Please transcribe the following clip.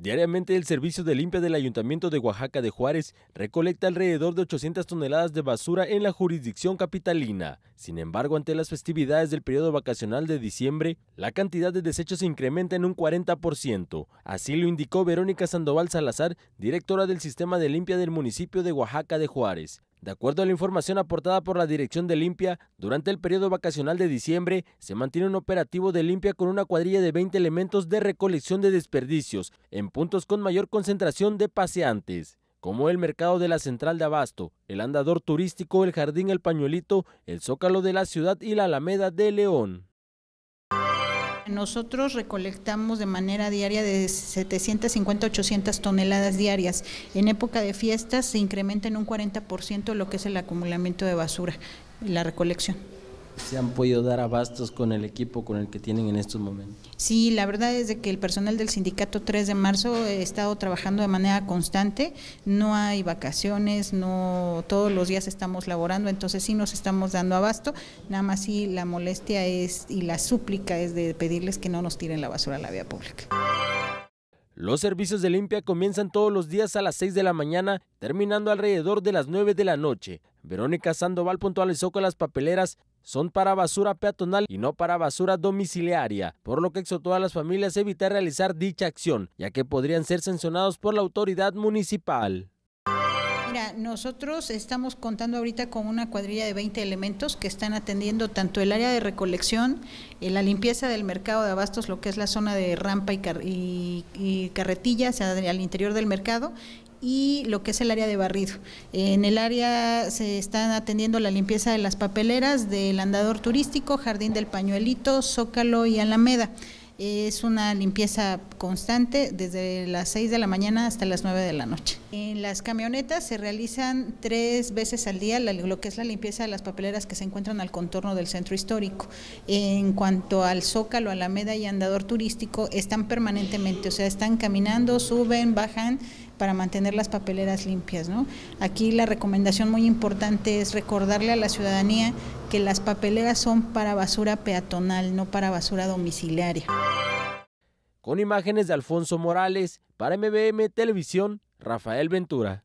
Diariamente el Servicio de Limpia del Ayuntamiento de Oaxaca de Juárez recolecta alrededor de 800 toneladas de basura en la jurisdicción capitalina. Sin embargo, ante las festividades del periodo vacacional de diciembre, la cantidad de desechos se incrementa en un 40%. Así lo indicó Verónica Sandoval Salazar, directora del Sistema de Limpia del municipio de Oaxaca de Juárez. De acuerdo a la información aportada por la dirección de Limpia, durante el periodo vacacional de diciembre se mantiene un operativo de Limpia con una cuadrilla de 20 elementos de recolección de desperdicios en puntos con mayor concentración de paseantes, como el mercado de la central de Abasto, el andador turístico, el jardín El Pañuelito, el zócalo de la ciudad y la Alameda de León. Nosotros recolectamos de manera diaria de 750 a 800 toneladas diarias. En época de fiestas se incrementa en un 40% lo que es el acumulamiento de basura la recolección se han podido dar abastos con el equipo con el que tienen en estos momentos? Sí, la verdad es de que el personal del sindicato 3 de marzo ha estado trabajando de manera constante, no hay vacaciones, no todos los días estamos laborando, entonces sí nos estamos dando abasto, nada más sí la molestia es y la súplica es de pedirles que no nos tiren la basura a la vía pública. Los servicios de limpia comienzan todos los días a las 6 de la mañana, terminando alrededor de las 9 de la noche. Verónica Sandoval puntualizó con las papeleras son para basura peatonal y no para basura domiciliaria, por lo que exhortó a las familias a evitar realizar dicha acción, ya que podrían ser sancionados por la autoridad municipal. Mira, nosotros estamos contando ahorita con una cuadrilla de 20 elementos que están atendiendo tanto el área de recolección, eh, la limpieza del mercado de abastos, lo que es la zona de rampa y, carretillas eh, al interior del mercado, y lo que es el área de barrido. En el área se están atendiendo la limpieza de las papeleras del andador turístico, jardín del pañuelito, zócalo y alameda. Es una limpieza constante desde las 6 de la mañana hasta las 9 de la noche. En las camionetas se realizan tres veces al día lo que es la limpieza de las papeleras que se encuentran al contorno del centro histórico. En cuanto al Zócalo, Alameda y Andador Turístico, están permanentemente, o sea, están caminando, suben, bajan para mantener las papeleras limpias. Aquí la recomendación muy importante es recordarle a la ciudadanía que las papeleras son para basura peatonal, no para basura domiciliaria. Con imágenes de Alfonso Morales, para MBM Televisión, Rafael Ventura.